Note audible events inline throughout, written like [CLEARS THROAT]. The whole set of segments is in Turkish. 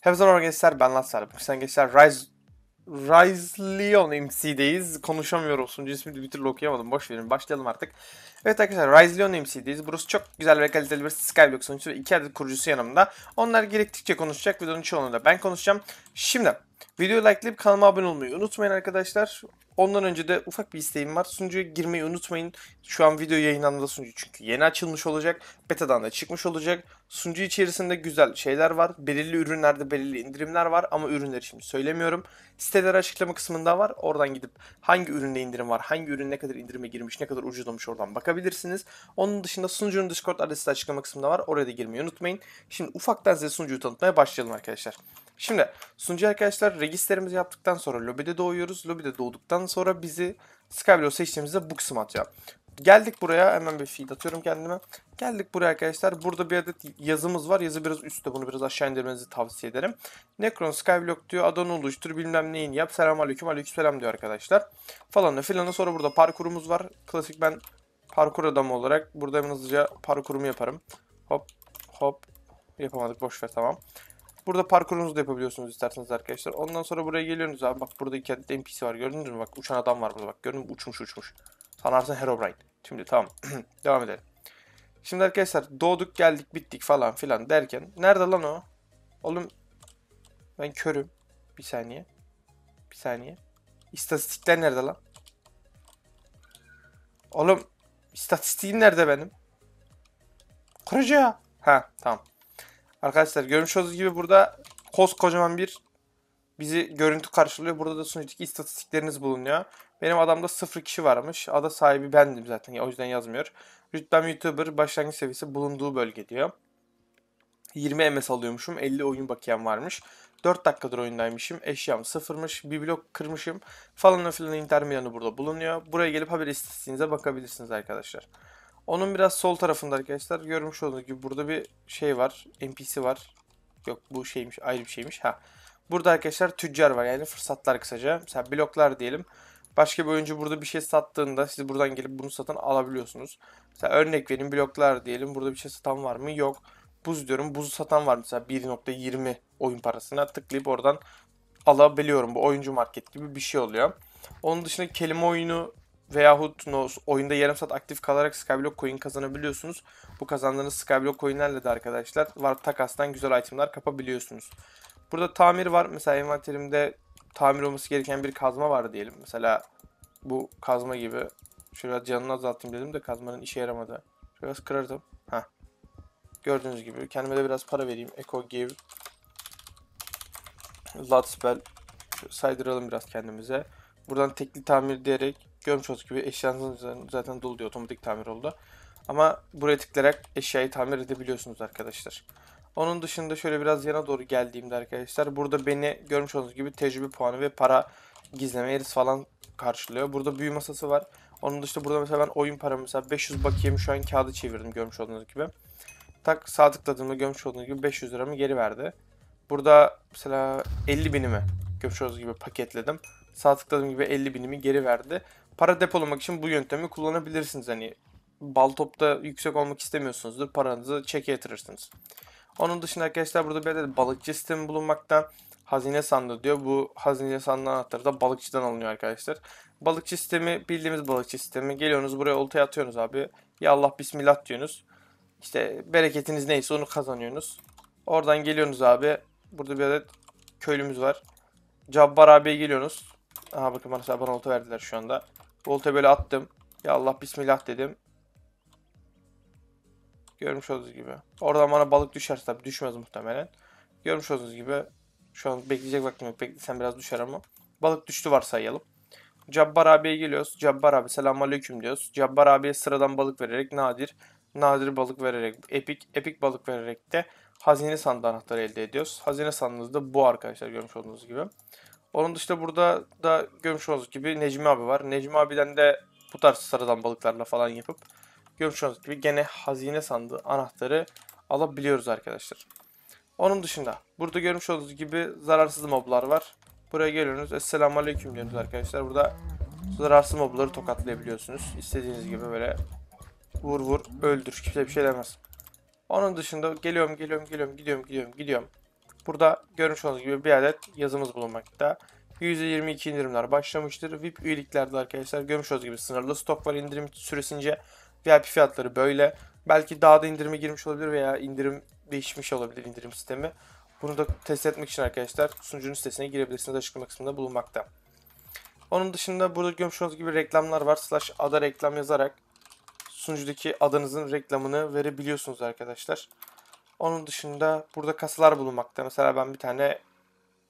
Hepinize merhaba gençler ben Lassar. Bugün sen gençler Rise... Rise Leon MC'deyiz. Konuşamıyorum sunucu ismini bir türlü okuyamadım. Boş verin başlayalım artık. Evet arkadaşlar Rise Leon MC'deyiz. Burası çok güzel ve kaliteli bir Skyblock sunucusu ve iki adet kurucusu yanımda. Onlar gerektikçe konuşacak. Videonun çoğunu da ben konuşacağım. Şimdi Videoyu likeleyip kanalıma abone olmayı unutmayın arkadaşlar. Ondan önce de ufak bir isteğim var. Sunucuya girmeyi unutmayın. Şu an video yayınlandığında sunucu çünkü yeni açılmış olacak. Beta'dan da çıkmış olacak. Sunucu içerisinde güzel şeyler var. Belirli ürünlerde belirli indirimler var ama ürünleri şimdi söylemiyorum. Siteler açıklama kısmında var. Oradan gidip hangi üründe indirim var, hangi ürün ne kadar indirime girmiş, ne kadar ucuzlamış oradan bakabilirsiniz. Onun dışında sunucunun Discord adresi açıklama kısmında var. Oraya da girmeyi unutmayın. Şimdi ufaktan size sunucuyu tanıtmaya başlayalım arkadaşlar. Şimdi sunucu arkadaşlar registerimizi yaptıktan sonra lobide doğuyoruz. Lobide doğduktan sonra bizi Skyblow seçtiğimizde Booksmart atıyor. Geldik buraya hemen bir feed atıyorum kendime. Geldik buraya arkadaşlar. Burada bir adet yazımız var. Yazı biraz üstte bunu biraz aşağı indirmenizi tavsiye ederim. Necron Skyblock diyor. Adanı oluştur bilmem neyin yap. Selam aleyküm aleyküm selam diyor arkadaşlar. Falan da filan sonra burada parkurumuz var. Klasik ben parkur adamı olarak burada hemen hızlıca parkurumu yaparım. Hop hop yapamadık boşver tamam. Burada parkurunuzu da yapabiliyorsunuz isterseniz arkadaşlar. Ondan sonra buraya geliyorsunuz abi. Bak burada iki kendi NPC var gördünüz mü? Bak uçan adam var burada bak. Gördün mü? Uçmuş uçmuş. Sanarsın Herobrine. Şimdi tamam. [CLEARS THROAT] Devam edelim. Şimdi arkadaşlar doğduk geldik bittik falan filan derken. Nerede lan o? Oğlum ben körüm. Bir saniye. Bir saniye. İstatistikler nerede lan? Oğlum istatistiğin nerede benim? Kurucu. Ha tamam. Arkadaşlar görmüş olduğunuz gibi burada koskocaman bir bizi görüntü karşılıyor. Burada da sunucudaki istatistikleriniz bulunuyor. Benim adamda sıfır kişi varmış. Ada sahibi bendim zaten. O yüzden yazmıyor. Rütbem YouTuber başlangıç seviyesi bulunduğu bölge diyor. 20 MS alıyormuşum. 50 oyun bakiyem varmış. 4 dakikadır oyundaymışım. Eşyam sıfırmış. Bir blok kırmışım. Falan filan intermiyanı burada bulunuyor. Buraya gelip haber istatistiğinize bakabilirsiniz arkadaşlar. Onun biraz sol tarafında arkadaşlar görmüş olduğunuz gibi burada bir şey var. NPC var. Yok bu şeymiş ayrı bir şeymiş. Ha. Burada arkadaşlar tüccar var yani fırsatlar kısaca. Mesela bloklar diyelim. Başka bir oyuncu burada bir şey sattığında siz buradan gelip bunu satın alabiliyorsunuz. Mesela örnek verin bloklar diyelim. Burada bir şey satan var mı? Yok. Buz diyorum. Buzu satan var mesela 1.20 oyun parasına tıklayıp oradan alabiliyorum. Bu oyuncu market gibi bir şey oluyor. Onun dışında kelime oyunu veyahut no, oyunda yarım saat aktif kalarak Skyblock coin kazanabiliyorsunuz. Bu kazandığınız Skyblock coinlerle de arkadaşlar var takastan güzel itemler kapabiliyorsunuz. Burada tamir var. Mesela envanterimde tamir olması gereken bir kazma var diyelim. Mesela bu kazma gibi. Şöyle canını azaltayım dedim de kazmanın işe yaramadı. Şöyle biraz kırardım. Heh. Gördüğünüz gibi kendime de biraz para vereyim. Eco give. Lot spell. saydıralım biraz kendimize. Buradan tekli tamir diyerek görmüş olduk gibi eşyanızın zaten dolu diyor otomatik tamir oldu. Ama buraya tıklayarak eşyayı tamir edebiliyorsunuz arkadaşlar. Onun dışında şöyle biraz yana doğru geldiğimde arkadaşlar burada beni görmüş olduğunuz gibi tecrübe puanı ve para gizleme erisi falan karşılıyor. Burada büyü masası var. Onun dışında burada mesela ben oyun paramı mesela 500 bakiyem şu an kağıdı çevirdim görmüş olduğunuz gibi. Tak sağ tıkladığımda görmüş olduğunuz gibi 500 liramı geri verdi. Burada mesela 50 binimi görmüş olduğunuz gibi paketledim sağ tıkladığım gibi 50 binimi geri verdi. Para depolamak için bu yöntemi kullanabilirsiniz. Hani bal topta yüksek olmak istemiyorsunuzdur. Paranızı çeke yatırırsınız. Onun dışında arkadaşlar burada bir böyle balıkçı sistemi bulunmaktan Hazine sandığı diyor. Bu hazine sandığı anahtarı da balıkçıdan alınıyor arkadaşlar. Balıkçı sistemi bildiğimiz balıkçı sistemi. Geliyorsunuz buraya oltaya atıyorsunuz abi. Ya Allah bismillah diyorsunuz. İşte bereketiniz neyse onu kazanıyorsunuz. Oradan geliyorsunuz abi. Burada bir adet köylümüz var. Cabbar abiye geliyorsunuz. Aha bakın bana saban olta verdiler şu anda. Volta böyle attım. Ya Allah bismillah dedim. Görmüş olduğunuz gibi. Oradan bana balık düşerse tabii düşmez muhtemelen. Görmüş olduğunuz gibi. Şu an bekleyecek vaktim yok. Beklesem biraz düşer ama. Balık düştü varsayalım. Cabbar abiye geliyoruz. Cabbar abi selamünaleyküm diyoruz. Cabbar abiye sıradan balık vererek nadir. Nadir balık vererek epik. Epik balık vererek de hazine sandığı anahtarı elde ediyoruz. Hazine sandığımız da bu arkadaşlar görmüş olduğunuz gibi. Onun dışında burada da görmüş olduğunuz gibi Necmi abi var. Necmi abiden de bu tarz sarıdan balıklarla falan yapıp görmüş olduğunuz gibi gene hazine sandığı anahtarı alabiliyoruz arkadaşlar. Onun dışında burada görmüş olduğunuz gibi zararsız moblar var. Buraya geliyorsunuz. Esselamu Aleyküm diyorsunuz arkadaşlar. Burada zararsız mobları tokatlayabiliyorsunuz. İstediğiniz gibi böyle vur vur öldür. Kimse bir şey demez. Onun dışında geliyorum geliyorum geliyorum gidiyorum gidiyorum gidiyorum. Burada görmüş olduğunuz gibi bir adet yazımız bulunmakta. %22 indirimler başlamıştır. VIP üyeliklerde arkadaşlar görmüş olduğunuz gibi sınırlı stok var indirim süresince. VIP fiyatları böyle. Belki daha da indirime girmiş olabilir veya indirim değişmiş olabilir indirim sistemi. Bunu da test etmek için arkadaşlar sunucunun sitesine girebilirsiniz açıklama kısmında bulunmakta. Onun dışında burada görmüş olduğunuz gibi reklamlar var. Slash ada reklam yazarak sunucudaki adınızın reklamını verebiliyorsunuz arkadaşlar. Onun dışında burada kasalar bulunmakta. Mesela ben bir tane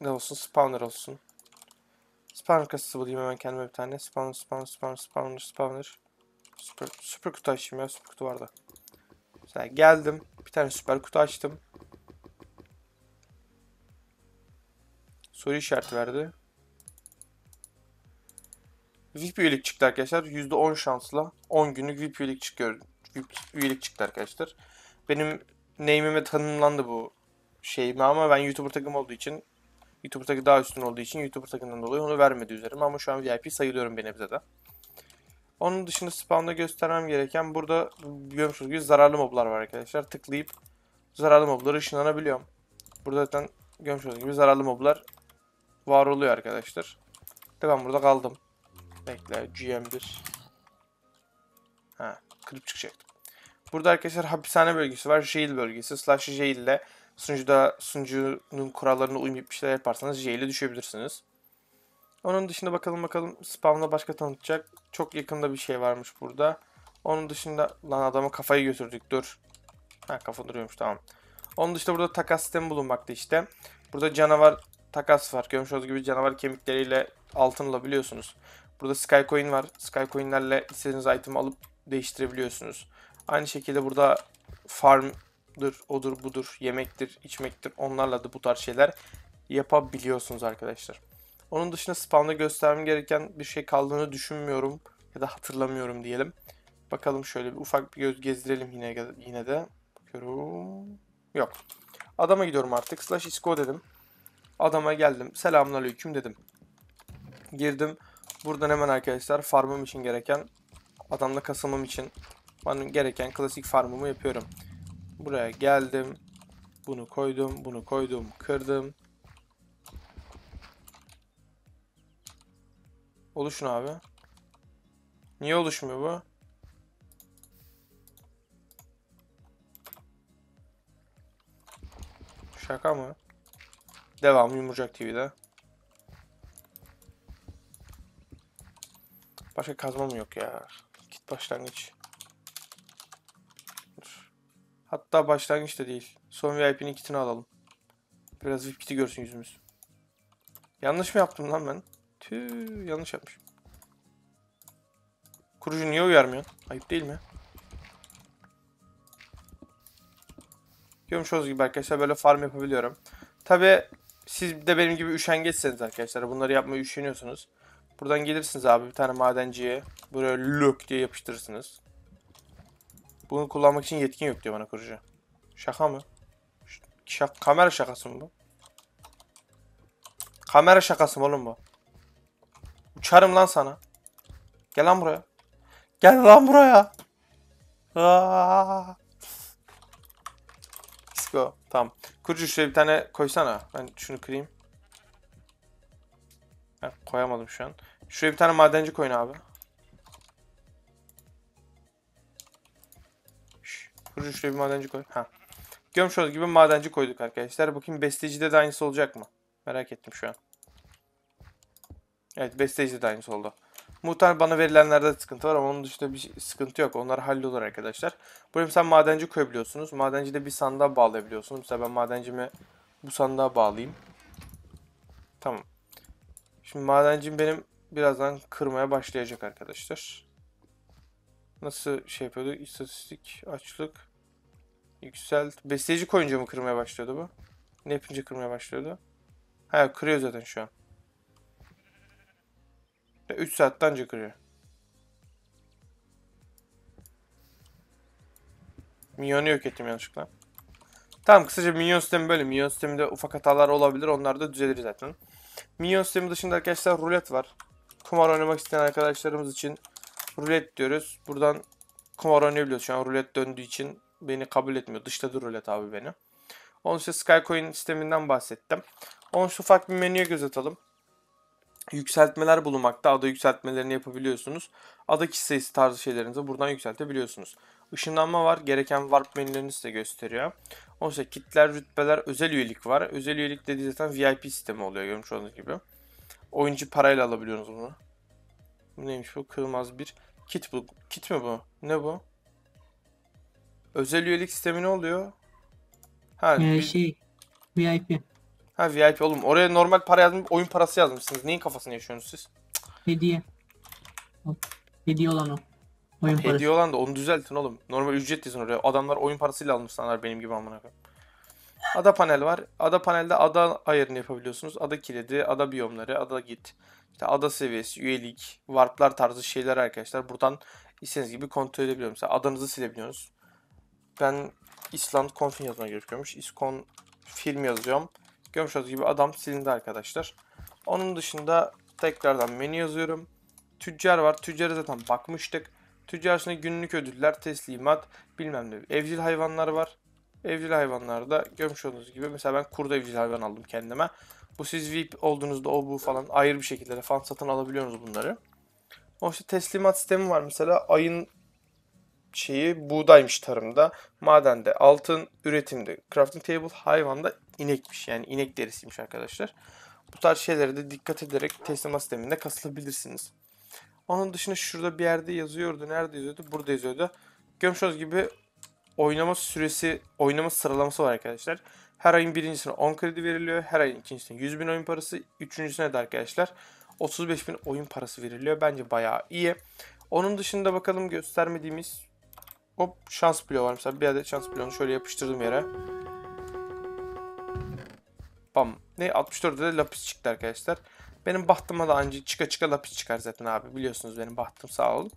ne olsun spawner olsun. Spawner kasası bulayım hemen kendime bir tane. Spawner, spawner, spawner, spawner, spawner. Süper, süper kutu açayım ya. Süper kutu vardı. Mesela geldim. Bir tane süper kutu açtım. Soru işareti verdi. VIP üyelik çıktı arkadaşlar. %10 şansla 10 günlük VIP üyelik çıkıyor. VIP üyelik çıktı arkadaşlar. Benim name'ime tanımlandı bu şey mi ama ben YouTuber takım olduğu için YouTuber takı daha üstün olduğu için YouTuber takımından dolayı onu vermedi üzerime ama şu an VIP sayılıyorum bir nebze de. Onun dışında spawn'da göstermem gereken burada görmüşsünüz gibi zararlı moblar var arkadaşlar. Tıklayıp zararlı mobları ışınlanabiliyorum. Burada zaten görmüşsünüz gibi zararlı moblar var oluyor arkadaşlar. De ben burada kaldım. Bekle GM1. Ha, kırıp çıkacaktım. Burada arkadaşlar hapishane bölgesi var. Jail bölgesi. Slash jail ile sunucuda sunucunun kurallarına uymayıp bir şeyler yaparsanız jail'e düşebilirsiniz. Onun dışında bakalım bakalım spawn'a başka tanıtacak. Çok yakında bir şey varmış burada. Onun dışında lan adama kafayı götürdük dur. Ha kafa duruyormuş tamam. Onun dışında burada takas sistemi bulunmakta işte. Burada canavar takas var. Görmüş olduğunuz gibi canavar kemikleriyle altın alabiliyorsunuz. Burada Skycoin var. Skycoin'lerle istediğiniz item'i alıp değiştirebiliyorsunuz. Aynı şekilde burada farmdır, odur, budur, yemektir, içmektir onlarla da bu tarz şeyler yapabiliyorsunuz arkadaşlar. Onun dışında spamda göstermem gereken bir şey kaldığını düşünmüyorum ya da hatırlamıyorum diyelim. Bakalım şöyle bir ufak bir göz gezdirelim yine yine de. Bakıyorum. Yok. Adama gidiyorum artık. Slash isco dedim. Adama geldim. Selamünaleyküm dedim. Girdim. Buradan hemen arkadaşlar farmım için gereken adamla kasımım için yapmam gereken klasik farmımı yapıyorum. Buraya geldim. Bunu koydum, bunu koydum, kırdım. Oluşun abi. Niye oluşmuyor bu? Şaka mı? Devam Yumurcak TV'de. Başka kazmam yok ya? Git başlangıç. Hatta başlangıç da değil. Son VIP'nin kitini alalım. Biraz VIP kiti görsün yüzümüz. Yanlış mı yaptım lan ben? Tüh yanlış yapmışım. Kurucu niye uyarmıyor? Ayıp değil mi? Diyorum olduğunuz gibi arkadaşlar böyle farm yapabiliyorum. Tabi siz de benim gibi üşengeçseniz arkadaşlar bunları yapmaya üşeniyorsunuz. Buradan gelirsiniz abi bir tane madenciye. Buraya lök diye yapıştırırsınız. Bunu kullanmak için yetkin yok diyor bana kurucu. Şaka mı? Şak kamera şakası mı bu? Kamera şakası mı oğlum bu? Uçarım lan sana. Gel lan buraya. Gel lan buraya. Aa. Let's Tamam. Kurucu şuraya bir tane koysana. Ben şunu kırayım. Ben koyamadım şu an. Şuraya bir tane madenci koyun abi. Burcu şuraya bir madenci koy. Ha. Görmüş olduğunuz gibi madenci koyduk arkadaşlar. Bakayım besleyicide de aynısı olacak mı? Merak ettim şu an. Evet besleyicide de aynısı oldu. Muhtemelen bana verilenlerde sıkıntı var ama onun dışında bir şey- sıkıntı yok. Onlar hallolur arkadaşlar. Buraya sen madenci koyabiliyorsunuz. Madenci de bir sandığa bağlayabiliyorsunuz. Mesela ben madencimi bu sandığa bağlayayım. Tamam. Şimdi madencim benim birazdan kırmaya başlayacak arkadaşlar. Nasıl şey yapıyordu? İstatistik, açlık. Yükselt. Besleyici koyunca mı kırmaya başlıyordu bu? Ne yapınca kırmaya başlıyordu? Ha kırıyor zaten şu an. 3 saatten önce kırıyor. Minyonu yok ettim yanlışlıkla. Tamam kısaca minyon sistemi böyle. Minyon sisteminde ufak hatalar olabilir. Onlar da düzelir zaten. Minyon sistemi dışında arkadaşlar rulet var. Kumar oynamak isteyen arkadaşlarımız için rulet diyoruz. Buradan kumar oynayabiliyoruz. Şu an rulet döndüğü için beni kabul etmiyor. Dışta dur rulet abi beni. Onun için Skycoin sisteminden bahsettim. Onun için ufak bir menüye göz atalım. Yükseltmeler bulunmakta. Ada yükseltmelerini yapabiliyorsunuz. Ada kişi sayısı tarzı şeylerinizi buradan yükseltebiliyorsunuz. Işınlanma var. Gereken warp menülerini size gösteriyor. Onun için kitler, rütbeler, özel üyelik var. Özel üyelik dediği zaten VIP sistemi oluyor görmüş olduğunuz gibi. Oyuncu parayla alabiliyorsunuz bunu. Bu neymiş bu? Kırmaz bir kit bu. Kit mi bu? Ne bu? Özel üyelik sistemi ne oluyor? Ha, Ee, şey VIP. ha VIP oğlum. Oraya normal para yazmış, oyun parası yazmışsınız. Neyin kafasını yaşıyorsunuz siz? Hediye. Hediye olan o. Oyun parası. Hediye olan da onu düzeltin oğlum. Normal ücret yazın oraya. Adamlar oyun parasıyla almışlar benim gibi amına koyayım. Ada panel var. Ada panelde ada ayarını yapabiliyorsunuz. Ada kilidi, ada biyomları, ada git. İşte ada seviyesi, üyelik, warplar tarzı şeyler arkadaşlar. Buradan istediğiniz gibi kontrol edebiliyorsunuz. Mesela adanızı silebiliyorsunuz. Ben İsland Confin yazmaya gerekiyormuş. İskon film yazıyorum. Görmüşsünüz gibi adam silindi arkadaşlar. Onun dışında tekrardan menü yazıyorum. Tüccar var. Tüccara zaten bakmıştık. Tüccarsında günlük ödüller, teslimat, bilmem ne. Evcil hayvanlar var. Evcil hayvanlarda görmüş olduğunuz gibi mesela ben kurda evcil hayvan aldım kendime. Bu siz VIP olduğunuzda o bu falan ayrı bir şekilde de satın alabiliyorsunuz bunları. O işte teslimat sistemi var mesela ayın şeyi buğdaymış tarımda, madende altın, üretimde crafting table, hayvanda inekmiş. Yani inek derisiymiş arkadaşlar. Bu tarz şeylere de dikkat ederek teslimat sisteminde kasılabilirsiniz. Onun dışında şurada bir yerde yazıyordu. Nerede yazıyordu? Burada yazıyordu. Görmüşsünüz gibi oynama süresi, oynama sıralaması var arkadaşlar. Her ayın birincisine 10 kredi veriliyor. Her ayın ikincisine 100 bin oyun parası. Üçüncüsüne de arkadaşlar 35 bin oyun parası veriliyor. Bence bayağı iyi. Onun dışında bakalım göstermediğimiz Hop şans bloğu var mesela. Bir adet şans bloğunu şöyle yapıştırdım yere. Bam. Ne 64'de de lapis çıktı arkadaşlar. Benim bahtıma da anca çıka çıka lapis çıkar zaten abi. Biliyorsunuz benim bahtım sağ olun.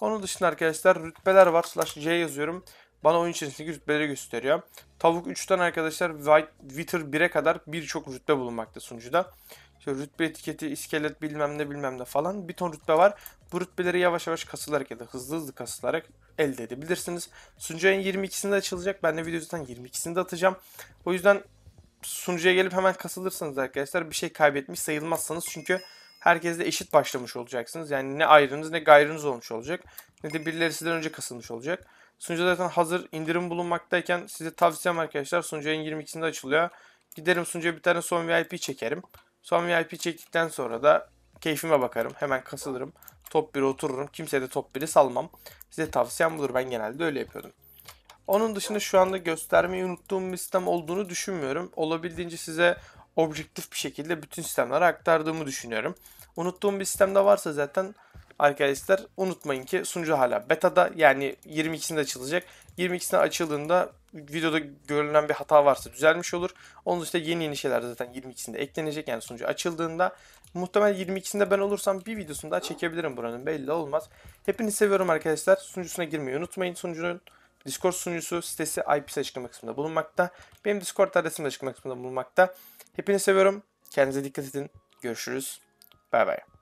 Onun dışında arkadaşlar rütbeler var. Slash C yazıyorum. Bana oyun içerisindeki rütbeleri gösteriyor. Tavuk 3'ten arkadaşlar White Wither 1'e kadar birçok rütbe bulunmakta sunucuda. İşte rütbe etiketi, iskelet bilmem ne bilmem ne falan bir ton rütbe var. Bu rütbeleri yavaş yavaş kasılarak ya da hızlı hızlı kasılarak elde edebilirsiniz. Sunucu ayın 22'sinde açılacak. Ben de video zaten 22'sinde atacağım. O yüzden sunucuya gelip hemen kasılırsanız arkadaşlar bir şey kaybetmiş sayılmazsanız çünkü herkesle eşit başlamış olacaksınız. Yani ne ayrınız ne gayrınız olmuş olacak ne de birileri sizden önce kasılmış olacak. Sunucu zaten hazır indirim bulunmaktayken size tavsiyem arkadaşlar sunucu ayın 22'sinde açılıyor. Giderim sunucuya bir tane son VIP çekerim. Son VIP çektikten sonra da Keyfime bakarım. Hemen kasılırım. Top 1'e otururum. Kimseye de top 1'i salmam. Size tavsiyem budur. Ben genelde öyle yapıyordum. Onun dışında şu anda göstermeyi unuttuğum bir sistem olduğunu düşünmüyorum. Olabildiğince size objektif bir şekilde bütün sistemlere aktardığımı düşünüyorum. Unuttuğum bir sistem de varsa zaten arkadaşlar unutmayın ki sunucu hala beta'da yani 22'sinde açılacak. 22'sinde açıldığında videoda görülen bir hata varsa düzelmiş olur. Onun işte yeni yeni şeyler de zaten 22'sinde eklenecek yani sunucu açıldığında. muhtemel 22'sinde ben olursam bir videosunu daha çekebilirim buranın belli olmaz. Hepinizi seviyorum arkadaşlar. Sunucusuna girmeyi unutmayın. Sunucunun Discord sunucusu sitesi IP'si açıklama kısmında bulunmakta. Benim Discord adresim de açıklama kısmında bulunmakta. Hepinizi seviyorum. Kendinize dikkat edin. Görüşürüz. Bay bay.